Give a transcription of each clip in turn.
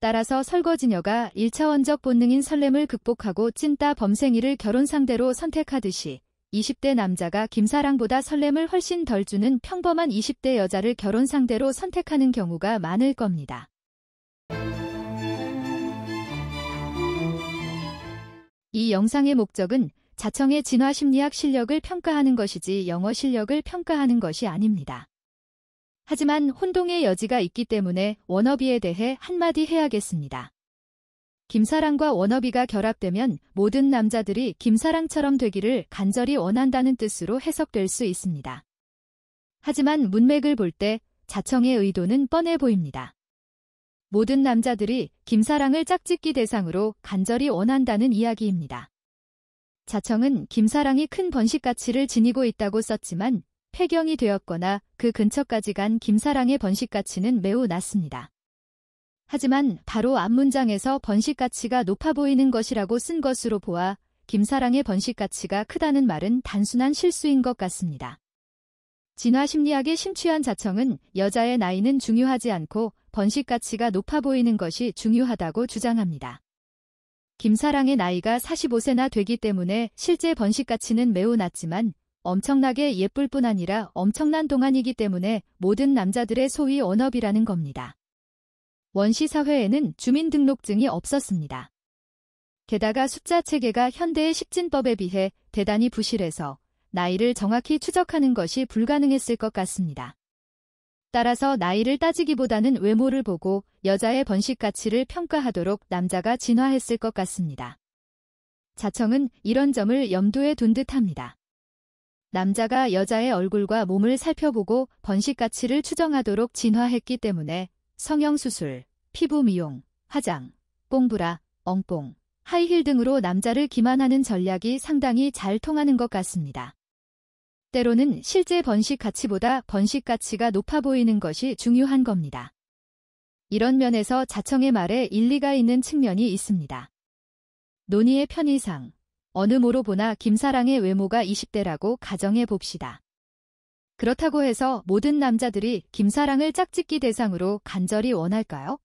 따라서 설거지녀가 1차원적 본능인 설렘을 극복하고 찐따 범생이를 결혼 상대로 선택하듯이 20대 남자가 김사랑보다 설렘을 훨씬 덜 주는 평범한 20대 여자를 결혼 상대로 선택하는 경우가 많을 겁니다. 이 영상의 목적은 자청의 진화 심리학 실력을 평가하는 것이지 영어 실력을 평가하는 것이 아닙니다. 하지만 혼동의 여지가 있기 때문에 워너비에 대해 한마디 해야겠습니다. 김사랑과 워너비가 결합되면 모든 남자들이 김사랑처럼 되기를 간절히 원한다는 뜻으로 해석될 수 있습니다. 하지만 문맥을 볼 때 자청의 의도는 뻔해 보입니다. 모든 남자들이 김사랑을 짝짓기 대상으로 간절히 원한다는 이야기입니다. 자청은 김사랑이 큰 번식 가치를 지니고 있다고 썼지만 해경이 되었거나 그 근처까지 간 김사랑의 번식 가치는 매우 낮습니다. 하지만 바로 앞 문장에서 번식 가치가 높아 보이는 것이라고 쓴 것으로 보아 김사랑의 번식 가치가 크다는 말은 단순한 실수인 것 같습니다. 진화 심리학에 심취한 자청은 여자의 나이는 중요하지 않고 번식 가치가 높아 보이는 것이 중요하다고 주장합니다. 김사랑의 나이가 45세나 되기 때문에 실제 번식 가치는 매우 낮지만 엄청나게 예쁠 뿐 아니라 엄청난 동안이기 때문에 모든 남자들의 소위 언업이라는 겁니다. 원시 사회에는 주민등록증이 없었습니다. 게다가 숫자 체계가 현대의 식진법에 비해 대단히 부실해서 나이를 정확히 추적하는 것이 불가능했을 것 같습니다. 따라서 나이를 따지기보다는 외모를 보고 여자의 번식 가치를 평가하도록 남자가 진화했을 것 같습니다. 자청은 이런 점을 염두에 둔 듯합니다. 남자가 여자의 얼굴과 몸을 살펴보고 번식 가치를 추정하도록 진화했기 때문에 성형수술, 피부 미용, 화장, 뽕브라, 엉뽕, 하이힐 등으로 남자를 기만하는 전략이 상당히 잘 통하는 것 같습니다. 때로는 실제 번식 가치보다 번식 가치가 높아 보이는 것이 중요한 겁니다. 이런 면에서 자청의 말에 일리가 있는 측면이 있습니다. 논의의 편의상 어느 모로 보나 김사랑의 외모가 20대라고 가정해 봅시다. 그렇다고 해서 모든 남자들이 김사랑을 짝짓기 대상으로 간절히 원할까요?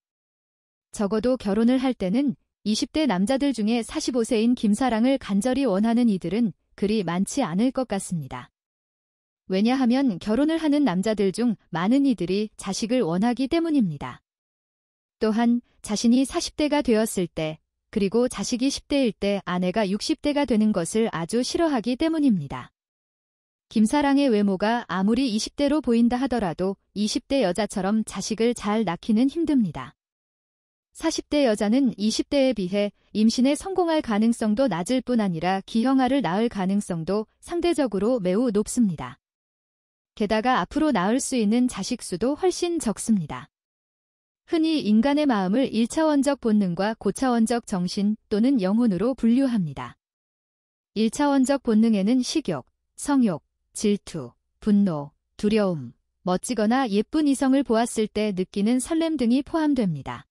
적어도 결혼을 할 때는 20대 남자들 중에 45세인 김사랑을 간절히 원하는 이들은 그리 많지 않을 것 같습니다. 왜냐하면 결혼을 하는 남자들 중 많은 이들이 자식을 원하기 때문입니다. 또한 자신이 40대가 되었을 때 그리고 자식이 10대일 때 아내가 60대가 되는 것을 아주 싫어하기 때문입니다. 김사랑의 외모가 아무리 20대로 보인다 하더라도 20대 여자처럼 자식을 잘 낳기는 힘듭니다. 40대 여자는 20대에 비해 임신에 성공할 가능성도 낮을 뿐 아니라 기형아를 낳을 가능성도 상대적으로 매우 높습니다. 게다가 앞으로 낳을 수 있는 자식 수도 훨씬 적습니다. 흔히 인간의 마음을 1차원적 본능과 고차원적 정신 또는 영혼으로 분류합니다. 1차원적 본능에는 식욕, 성욕, 질투, 분노, 두려움, 멋지거나 예쁜 이성을 보았을 때 느끼는 설렘 등이 포함됩니다.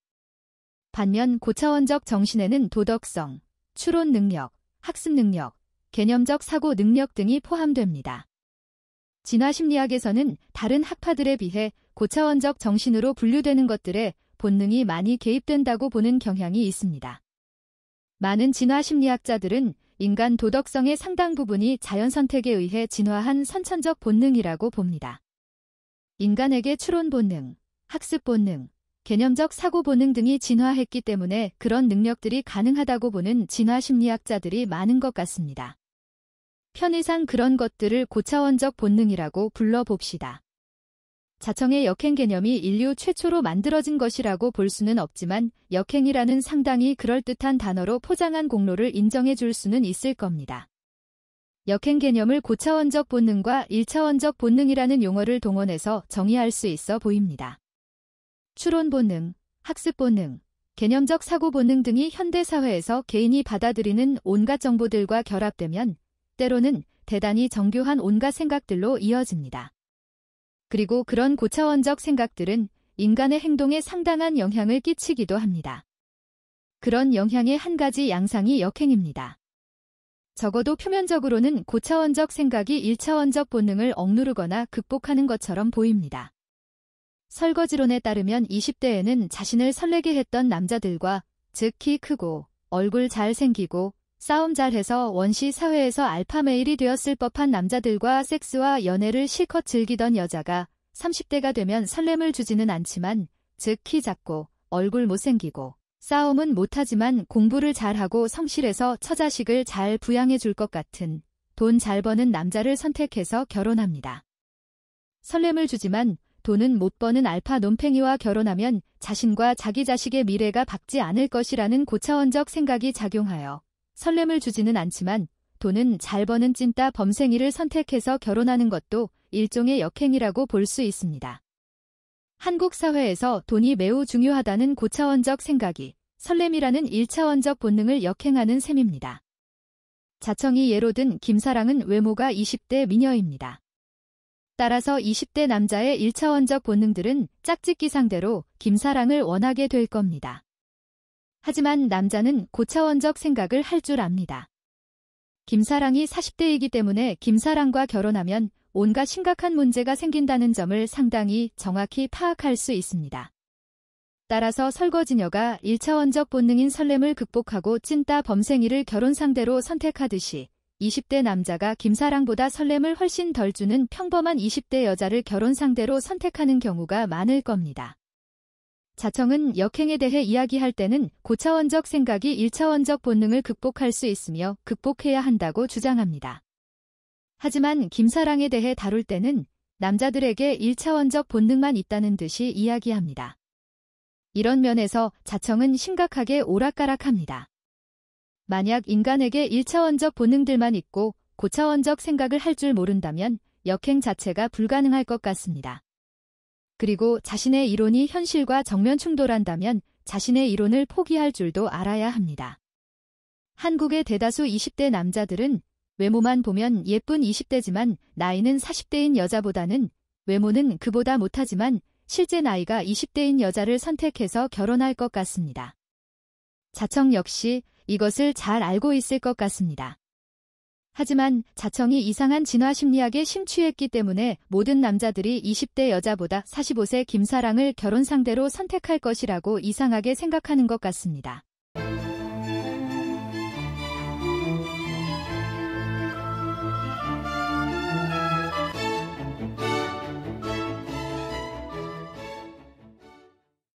반면 고차원적 정신에는 도덕성, 추론 능력, 학습 능력, 개념적 사고 능력 등이 포함됩니다. 진화심리학에서는 다른 학파들에 비해 고차원적 정신으로 분류되는 것들에 본능이 많이 개입된다고 보는 경향이 있습니다. 많은 진화 심리학자들은 인간 도덕성의 상당 부분이 자연 선택에 의해 진화한 선천적 본능이라고 봅니다. 인간에게 추론 본능, 학습 본능, 개념적 사고 본능 등이 진화했기 때문에 그런 능력들이 가능하다고 보는 진화 심리학자들이 많은 것 같습니다. 편의상 그런 것들을 고차원적 본능이라고 불러봅시다. 자청의 역행 개념이 인류 최초로 만들어진 것이라고 볼 수는 없지만 역행이라는 상당히 그럴듯한 단어로 포장한 공로를 인정해 줄 수는 있을 겁니다. 역행 개념을 고차원적 본능과 1차원적 본능이라는 용어를 동원해서 정의할 수 있어 보입니다. 추론 본능, 학습 본능, 개념적 사고 본능 등이 현대사회에서 개인이 받아들이는 온갖 정보들과 결합되면 때로는 대단히 정교한 온갖 생각들로 이어집니다. 그리고 그런 고차원적 생각들은 인간의 행동에 상당한 영향을 끼치기도 합니다. 그런 영향의 한 가지 양상이 역행입니다. 적어도 표면적으로는 고차원적 생각이 1차원적 본능을 억누르거나 극복하는 것처럼 보입니다. 설거지론에 따르면 20대에는 자신을 설레게 했던 남자들과 즉 키 크고 얼굴 잘생기고 싸움 잘해서 원시 사회에서 알파메일이 되었을 법한 남자들과 섹스와 연애를 실컷 즐기던 여자가 30대가 되면 설렘을 주지는 않지만 즉 키 작고 얼굴 못생기고 싸움은 못하지만 공부를 잘하고 성실해서 처자식을 잘 부양해 줄 것 같은 돈 잘 버는 남자를 선택해서 결혼합니다. 설렘을 주지만 돈은 못 버는 알파 논팽이와 결혼하면 자신과 자기 자식의 미래가 밝지 않을 것이라는 고차원적 생각이 작용하여 설렘을 주지는 않지만 돈은 잘 버는 찐따 범생이를 선택해서 결혼하는 것도 일종의 역행이라고 볼 수 있습니다. 한국 사회에서 돈이 매우 중요하다는 고차원적 생각이 설렘이라는 1차원적 본능을 역행하는 셈입니다. 자청이 예로 든 김사랑은 외모가 20대 미녀입니다. 따라서 20대 남자의 1차원적 본능들은 짝짓기 상대로 김사랑을 원하게 될 겁니다. 하지만 남자는 고차원적 생각을 할 줄 압니다. 김사랑이 40대이기 때문에 김사랑과 결혼하면 온갖 심각한 문제가 생긴다는 점을 상당히 정확히 파악할 수 있습니다. 따라서 설거지녀가 1차원적 본능인 설렘을 극복하고 찐따 범생이를 결혼 상대로 선택하듯이 20대 남자가 김사랑보다 설렘을 훨씬 덜 주는 평범한 20대 여자를 결혼 상대로 선택하는 경우가 많을 겁니다. 자청은 역행에 대해 이야기할 때는 고차원적 생각이 1차원적 본능을 극복할 수 있으며 극복해야 한다고 주장합니다. 하지만 김사랑에 대해 다룰 때는 남자들에게 1차원적 본능만 있다는 듯이 이야기합니다. 이런 면에서 자청은 심각하게 오락가락합니다. 만약 인간에게 1차원적 본능들만 있고 고차원적 생각을 할 줄 모른다면 역행 자체가 불가능할 것 같습니다. 그리고 자신의 이론이 현실과 정면 충돌한다면 자신의 이론을 포기할 줄도 알아야 합니다. 한국의 대다수 20대 남자들은 외모만 보면 예쁜 20대지만 나이는 40대인 여자보다는 외모는 그보다 못하지만 실제 나이가 20대인 여자를 선택해서 결혼할 것 같습니다. 자청 역시 이것을 잘 알고 있을 것 같습니다. 하지만 자청이 이상한 진화 심리학에 심취했기 때문에 모든 남자들이 20대 여자보다 45세 김사랑을 결혼 상대로 선택할 것이라고 이상하게 생각하는 것 같습니다.